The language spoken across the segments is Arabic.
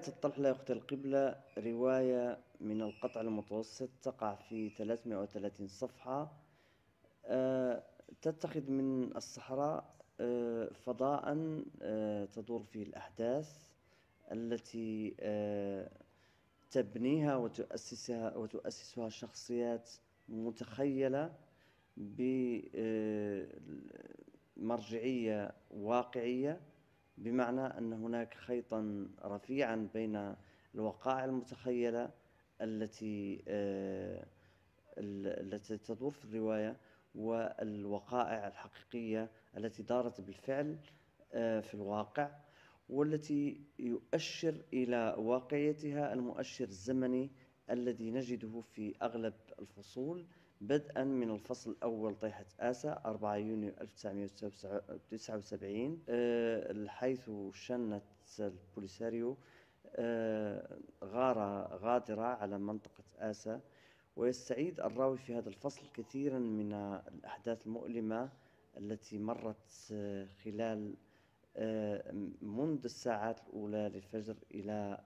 رواية الطلح لا يقتل القبلة رواية من القطع المتوسط تقع في 330 صفحة آه، تتخذ من الصحراء آه، فضاء آه، تدور فيه الأحداث التي تبنيها وتؤسسها وتؤسسها شخصيات متخيلة بمرجعية واقعية بمعنى أن هناك خيطا رفيعا بين الوقائع المتخيلة التي آه، التي تدور في الرواية والوقائع الحقيقية التي دارت بالفعل آه، في الواقع والتي يؤشر إلى واقعيتها المؤشر الزمني الذي نجده في أغلب الفصول بدءا من الفصل الأول طيحة آسا 4 يونيو 1979 آه، حيث شنت البوليساريو آه، غارة غادرة على منطقة آسا ويستعيد الراوي في هذا الفصل كثيرا من الأحداث المؤلمة التي مرت آه، خلال منذ الساعات الأولى للفجر إلى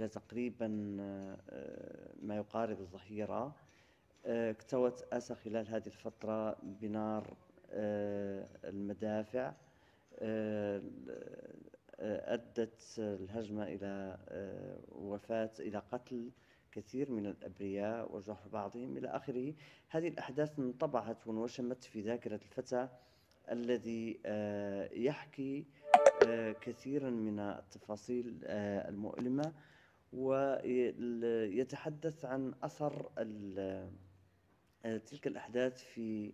إلى تقريبا آه، ما يقارب الظهيرة آه، اكتوت اسى خلال هذه الفترة بنار آه، المدافع أدت الهجمة إلى وفاة إلى قتل كثير من الأبرياء وجرح بعضهم إلى آخره هذه الأحداث انطبعت وانوشمت في ذاكرة الفتى الذي يحكي كثيرا من التفاصيل المؤلمة ويتحدث عن أثر آه، تلك الأحداث في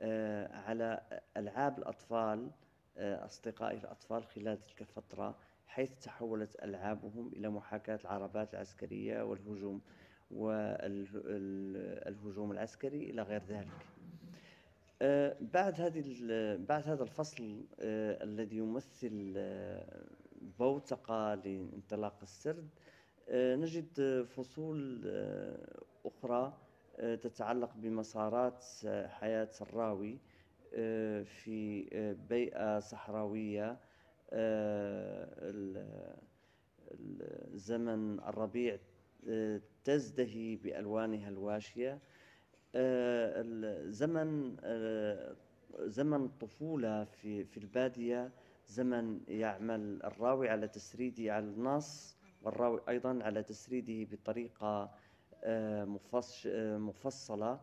آه، على ألعاب الأطفال آه، أصدقائي الأطفال خلال تلك الفترة حيث تحولت ألعابهم إلى محاكاة العربات العسكرية والهجوم والهجوم العسكري إلى غير ذلك بعد هذه بعد هذا الفصل الذي يمثل بوتقة لانطلاق السرد آه، نجد آه، فصول آه، أخرى تتعلق بمسارات حياة الراوي في بيئة صحراوية زمن الربيع تزدهي بألوانها الواشية زمن زمن الطفولة في البادية زمن يعمل الراوي على تسريده على النص والراوي أيضا على تسريده بطريقة آه، آه، مفصلة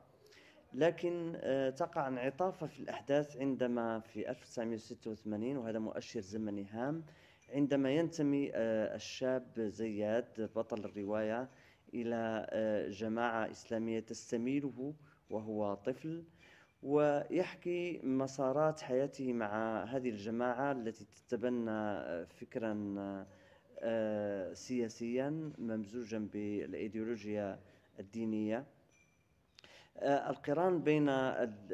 لكن آه، تقع انعطافة في الأحداث عندما في 1986 وهذا مؤشر زمني هام عندما ينتمي الشاب زياد بطل الرواية إلى جماعة إسلامية تستميله وهو طفل ويحكي مسارات حياته مع هذه الجماعة التي تتبنى فكرا آه، سياسيا ممزوجا بالايديولوجيا الدينيه آه، القران بين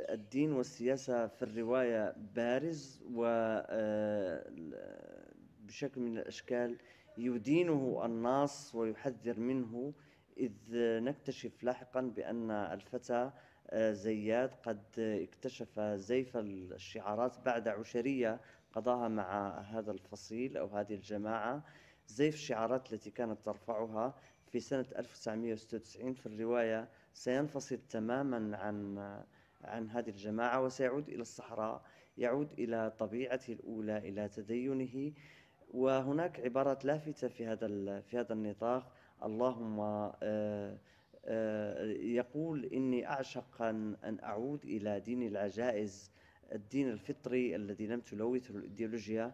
الدين والسياسه في الروايه بارز و آه، بشكل من الاشكال يدينه الناس ويحذر منه اذ نكتشف لاحقا بان الفتى زياد قد اكتشف زيف الشعارات بعد عشريه قضاها مع هذا الفصيل او هذه الجماعه زي في الشعارات التي كانت ترفعها في سنة 1996 في الرواية سينفصل تماما عن عن هذه الجماعة وسيعود إلى الصحراء يعود إلى طبيعته الأولى إلى تدينه وهناك عبارات لافتة في هذا في هذا النطاق اللهم آه، آه، يقول إني أعشق أن أعود إلى دين العجائز الدين الفطري الذي لم تلوثه الإيديولوجيا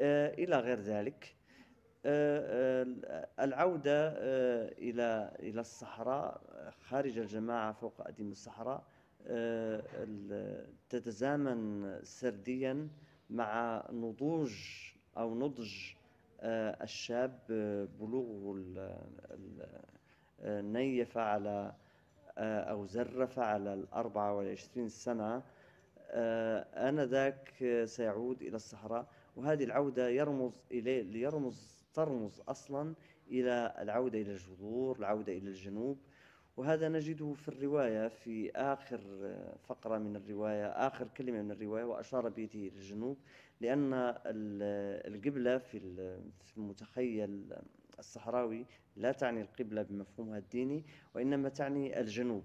آه، إلى غير ذلك آه، آه، العودة آه، إلى إلى الصحراء خارج الجماعة فوق أديم الصحراء تتزامن سرديا مع نضوج أو نضج الشاب بلوغه نيف على أو زرف على الأربعة والعشرين سنة آنذاك سيعود إلى الصحراء وهذه العودة يرمز إليه ليرمز ترمز أصلا إلى العودة إلى الجذور العودة إلى الجنوب وهذا نجده في الرواية في آخر فقرة من الرواية آخر كلمة من الرواية وأشار بيده إلى الجنوب لأن القبلة في المتخيل الصحراوي لا تعني القبلة بمفهومها الديني وإنما تعني الجنوب